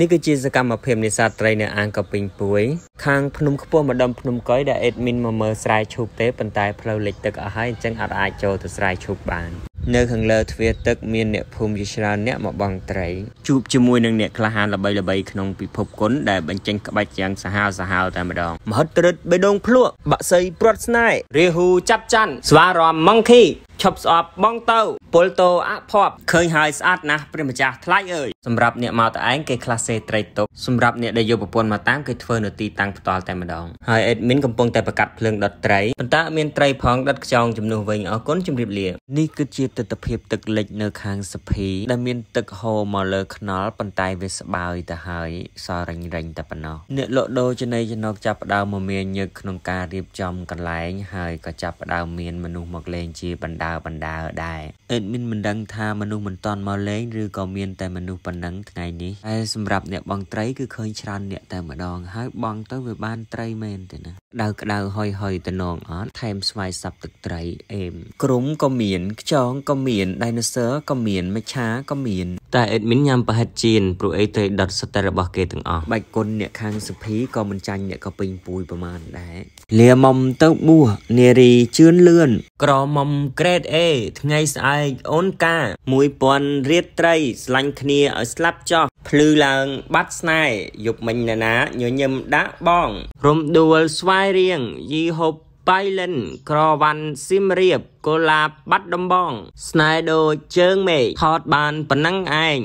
នេះគឺជាសកម្មភាពនេសាទត្រីនៅអាងកពីងពួយខាងភ្នំខ្ពស់ម្ដុំភ្នំកុយដែលអេដមីនមកមើលស្រែឈូកទេប៉ុន្តែផ្លូវលិចទឹកអស់ហើយអញ្ចឹងអត់អាចចូលទៅស្រែឈូកបាននៅខាងលើទ្វារទឹកមានអ្នកភូមិជាច្រើនអ្នកមកបងត្រីជួបជាមួយនឹងអ្នកក្លាហានល្បីល្បីក្នុងពិភពគុណដែលបញ្ចេញក្បាច់យ៉ាងសាហាវសាហាវតែម្ដងមហិទ្ធិឫទ្ធិបេដងភ្លក់បាក់សីព្រាត់ស្នែរាហ៊ូចាប់ច័ន្ទស្វារមម៉ង់ធីឈប់ស្អប់បងទៅពលតោអភ័ព្វឃើញហើយស្អាតណាស់ព្រះម្ចាស់ថ្លៃអើយសម្រាប់អ្នកមកតឯងគេខ្លះសេត្រីតុកសម្រាប់អ្នកដែលយកប្រពន្ធមកតាមគេធ្វើនៅទីតាំងផ្ទាល់តែម្ដងហើយអេដមីនកំពុងតែប្រកាត់ភ្លើងដុតត្រីប៉ុន្តែមានត្រីផងដុតខ្យងជំនួសវិញអរគុណជម្រាបលានេះគឺជាទស្សនភាពទឹកលិចនៅខាងសភីដែលមានទឹកហូរមកលើខ្នល់ប៉ុន្តែវាស្បើយទៅហើយសររិញរិញតែប៉ុណ្ណោះអ្នកលក់ដូរចំណីចំណកចាប់ផ្ដើមមកមានញឹកក្នុងការរៀបចំកន្លែងហើយក៏ចាប់ផ្ដើមមានមនុស្សមកលេងជាបណ្ដាបណ្ដើដែរអេដមីនមិនដឹងថាមនុស្សមិនតន់មកលេងឬក៏មានតែមនុស្សប៉ុណ្ណឹងថ្ងៃនេះតែសម្រាប់អ្នកបងត្រីគឺឃើញច្រើនអ្នកតែម្ដង ហើយបងទៅវាបានត្រីមែនទេណាក្តៅក្តៅហុយហុយតំណងអត់ថែមស្វាយសាប់ទឹកត្រីអេមក្រុមក៏មានខ្យងក៏មានដៃណូស័រក៏មានមច្ឆាក៏មាន តែអេដមីនញ៉ាំប្រហិតជៀនព្រោះអីត្រីដុតសុទ្ធតែរបស់គេទាំងអស់បាច់គុណអ្នកខាងសុភីក៏មិនចាញ់អ្នកក៏ពេញពួយប្រមាណដែរលាមុំទៅបួសនារីជឿនលឿនក្រមុំក្រេតអេថ្ងៃស្អែកអូនកា1000រៀតត្រីស្លាញ់គ្នាឲ្យស្លាប់ចោះភ្លឺឡើងបាត់ស្នេហ៍យប់មិញណានាញញឹមដាក់បងរំដួលស្វាយរៀងយីហប់បៃលិន ក្រវ៉ាន់ស៊ីមរៀបកូឡាបាត់ដំបង ស្នេហ៍ដូចជើងមេថតបានប៉ុណ្ណឹងឯង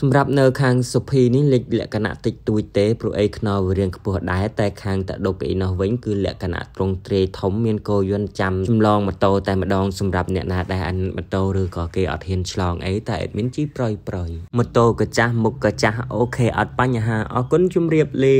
សម្រាប់នៅខាងសុភីនេះលេខលក្ខណៈតិចតួចទេព្រោះអីខ្នរវារៀងខ្ពស់ដែរតែខាងតាដុកអីនោះវិញគឺលក្ខណៈត្រង់ទ្រេធំមានកោយន្តចាំចម្លងម៉ូតូតែម្ដងសម្រាប់អ្នកណាដែលអានម៉ូតូឬក៏គេអត់ហ៊ានឆ្លងអីតែអេដមីនជីប្រយប្រយម៉ូតូក៏ចាស់មុខក៏ចាស់អូខេអត់បញ្ហាអរគុណជំរាបលា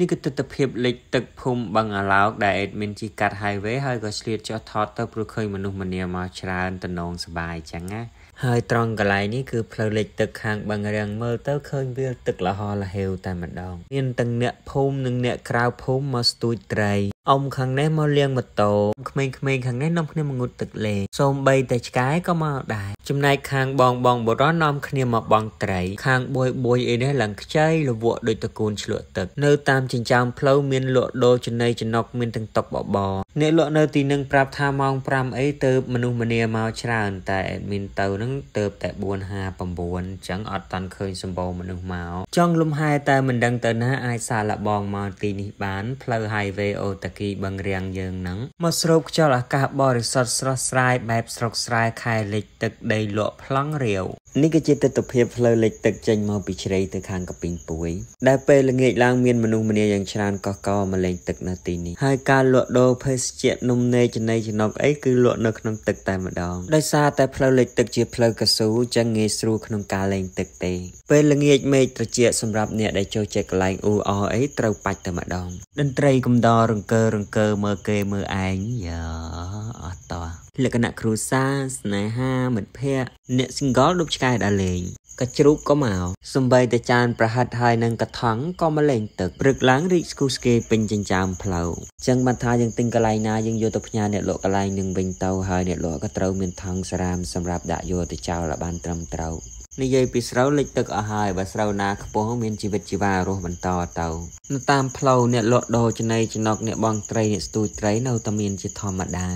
នេះគឺទស្សនភាពលិចទឹកភូមិបឹងអាឡោក ដែលអេដមីនជីកាត់ highway ហើយក៏ឆ្លៀតចុះថតទៅព្រោះឃើញមនុស្សម្នាមកច្រើនតំណងសបាយចឹងណាហើយត្រង់កន្លែងនេះគឺផ្លូវលិចទឹកខាងបឹងរាំងមើលទៅឃើញវាទឹកលហលហេវតែម្ដងមានទាំងអ្នកភូមិនិងអ្នកក្រៅភូមិមកស្ទូចត្រីអ៊ំខាងនេះមកលាងម៉ូតូក្មេងៗខាងនេះនាំគ្នាមកងូតទឹកលេងសូម្បីតែឆ្កែក៏មកដែរចំណែកខាងបងបងបុរសនាំគ្នាមកបងត្រីខាងបួយបួយអីនេះឡើងខ្ចីលវក់ដោយតកូនឆ្លក់ទឹកនៅតាមចិញ្ចើមផ្លូវមានលក់ដូរចំណីចំណុកមានទាំងតុកបបអ្នកលក់នៅទីនឹងប្រាប់ថាម៉ោង5អីទៅមនុស្សម្នាមកច្រើន តែអេដមីនទៅនឹងទៅតែ4:59អញ្ចឹងអត់តាន់ឃើញសម្បូរមនុស្សមកចង់លំហែតែមិនដឹងទៅណាអាចសាឡបងមកទីនេះបានផ្លូវ highway អូតាគីបឹងរៀងយើងនឹងមកស្រូបខ្យល់អាកាសបរិសុទ្ធស្រស់ស្រាយបែបស្រុកស្រែខែលិចទឹកដីលក់ប្លង់រាវនេះគឺជាទស្សនភាពផ្លូវលិចទឹកចេញមកពីជ្រៃទៅខាងកពីងពួយ ដែលពេលល្ងាចឡើងមានមនុស្សម្នាយ៉ាងច្រើនកកកមកលេងទឹកនៅទីនេះហើយការលក់ដូរភេសស្សជៈនំនែកចំណីចំណុកអីគឺលក់នៅក្នុងទឹកតែម្ដងដោយសារតែផ្លូវលិចទឹកជាផ្លូវកស៊ូចឹងងាយស្រួលក្នុងការលេងទឹកទេពេលល្ងាចមេឃត្រជាក់សម្រាប់អ្នក ដែលចូលចិត្តកន្លែងអ៊ូអអីត្រូវបាច់តែម្ដងតន្ត្រីកំដររង្គើរង្គើមើលគេមើលឯងយ៉ាលក្ខណៈគ្រួសារស្នេហាមិត្តភ័ក្តិអ្នក single ដូចឆ្កែដើរលេងកជ្រូកក៏មកសំបីតែចានប្រហិតហើយនឹងកថងក៏មកលេងទឹកព្រឹកឡើងរីកស្គូស្គេពេញចិញ្ចើមផ្លូវចឹងបានថាយើងទិញកន្លែងណាយើងយកទៅផ្ញើអ្នកលក់កន្លែងនឹងវិញទៅហើយអ្នកលក់ក៏ត្រូវមានថង់ស្រាមសម្រាប់ដាក់យកទៅចោលឲ្យបានត្រឹមត្រូវនិយាយពីស្រូវលិចទឹកអស់ហើយបើស្រូវណាខ្ពស់មានជីវិតជីវ៉ារស់បន្តទៅនៅតាមផ្លូវអ្នកលក់ដូរចំណីចំណុកអ្នកបងត្រីអ្នកស្ទួយត្រីនៅតែមានជាធម្មតា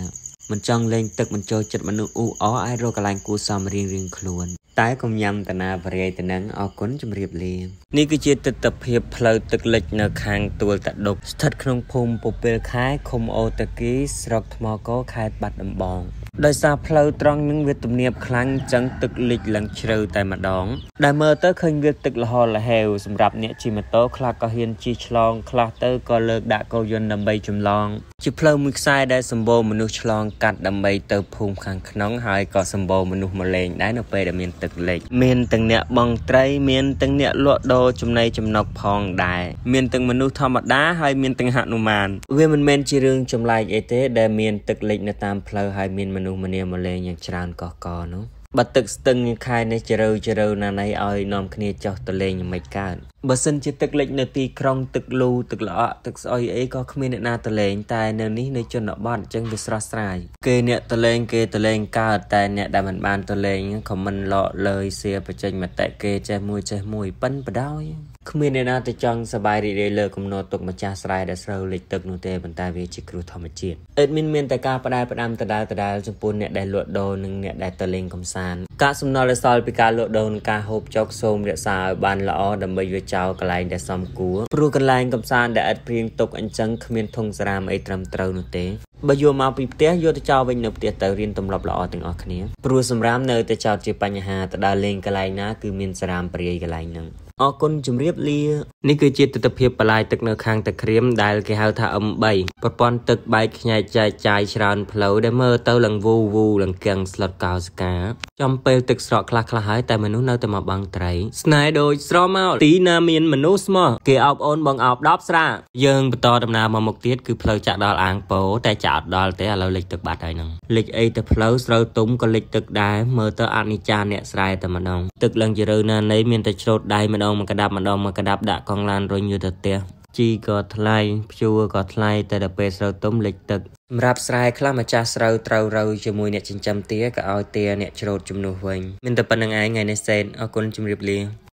មិនចង់លេងទឹកមិនចូលចិត្តមនុស្សអ៊ូអរអាចរកកន្លែងគួរសមរៀងរៀងខ្លួន តែកុំញ៉ាំតាណាបរិយាយទៅនឹងអរគុណជំរាបលានេះគឺជាទស្សនភាពផ្លូវទឹកលិចនៅខាងទួលតាដុកស្ថិតក្នុងភូមិពពែលខែឃុំអូតាគី ស្រុកថ្មកោខេត្តបាត់ដំបងដោយសារផ្លូវត្រង់នឹងវាទំនាបខ្លាំងចឹងទឹកលិចឡើងជ្រៅតែម្ដង ដែលមើលទៅឃើញវា ទឹកលហលហេវសម្រាប់អ្នកជិះម៉ូតូខ្លះក៏ហ៊ានជិះឆ្លងខ្លះទៅក៏លើកដាក់កោយន្តដើម្បីចម្លងជាផ្លូវមួយខ្សែដែលសម្បូរមនុស្សឆ្លងកាត់ដើម្បីទៅភូមិខាងក្នុងហើយក៏សម្បូរមនុស្សមកលេង ដែរនៅពេលដែលមានទឹកលិចមានទាំងអ្នកបងត្រីមានទាំងអ្នកលក់ដូរចំណីចំណុកផងដែរមានទាំងមនុស្សធម្មតាហើយមានទាំងហនុមានវាមិនមែនជារឿងចម្លែកអីទេដែលមានទឹកលិចនៅតាមផ្លូវហើយមានមនុស្សមនុស្សម្នាមកលេងយ៉ាងច្រើនកកកនោះបើទឹកស្ទឹងខែនេះជ្រៅជ្រៅណាណៃឲ្យនាំគ្នាចុះទៅលេងយ៉ាងម៉េចកើតបើសិនជាទឹកលិចនៅទីក្រុងទឹកលូទឹកល្អក់ទឹកស្អុយអីក៏គ្មានអ្នកណាទៅលេងតែនៅនេះនៅជនបទអញ្ចឹងវាស្រស់ស្រាយគេអ្នកទៅលេង គេទៅលេងកើតតែអ្នកដែលមិនបានទៅលេងខមមិនលក់លើយសៀបច្ចេកមតិគេចេះមួយចេះមួយប៉ិនបដ ாய் គ្មានអ្នកណាទៅចង់សបាយរីករាយលើគំនរទុកម្ចាស់ស្រែដែលស្រូវលិចទឹកនោះទេប៉ុន្តែវាជាគ្រោះធម្មជាតិអេដមីនមានតែការផ្ដាល់ផ្ដាំដដែលដដែលចំពោះអ្នកដែលលក់ដូរនិងអ្នកដែលទៅលេងកំសាន្តការសំណល់ដែលសល់ពីការលក់ដូរនិងការហូបចុកសូមរក្សាឲ្យបានល្អដើម្បីយកចោលកន្លែងដែលសមគួរព្រោះកន្លែងកំសាន្តដែលអត់ព្រៀងទុកអញ្ចឹងគ្មានធុងសារ៉ាមអីត្រឹមត្រូវនោះទេបើយកមកពីផ្ទះយកទៅចោលវិញនៅផ្ទះទៅរៀនទម្លាប់ល្អទាំងអស់គ្នាព្រោះសម្រាមនៅតែចោលជាបញ្ហាទៅដើរលេងកន្លែងណាគឺមានសារ៉ាមព្រាយកន្លែងហ្នឹងអរគុណជំរាបលានេះគឺជាទិដ្ឋភាពបលាយទឹកនៅខាងតាក្រៀមដែលគេហៅថា M3 ប្រព័ន្ធទឹកបែកខ្ញែកចែកចាយច្រើនផ្លូវដែលមើលទៅឡើងវូវូឡើងកាំងស្លុតកោសកា ចំពេលទឹកស្រកខ្លះខ្លះហើយតែមនុស្សនៅតែមកបាំងត្រីស្នេហ៍ដូចស្រមកទីណា មានមនុស្សស្មោះគេអោបអូនបងអោបដប់ស្រាយើងបន្តដំណើរមកមុខទៀតគឺផ្លូវចាក់ដល់អាងពោតែចាក់អត់ដល់ទេឥឡូវលិចទឹកបាត់ហើយនឹងលិចអីទៅផ្លូវស្រូវទុំក៏លិចទឹកដែរមើលទៅអនិច្ចា អ្នកស្រែតែម្ដងទឹកឡើងជារើណានៃមានតែច្រូតដៃម្ដងងមួយកដាប់ម្ដងមួយកដាប់ដាក់កង់ឡានរុញយូរទៅផ្ទះជីក៏ថ្លៃព្យួរក៏ថ្លៃតែដល់ពេលស្រូវទុំលិចទឹកសម្រាប់ស្រែខ្លះម្ចាស់ស្រូវត្រូវរូវជាមួយអ្នកចិញ្ចឹមទាក៏ឲ្យទាអ្នកច្រូតជំនួសវិញមានតែប៉ុណ្្នឹងឯងថ្ងៃនេះសេនអរគុណជម្រាបលា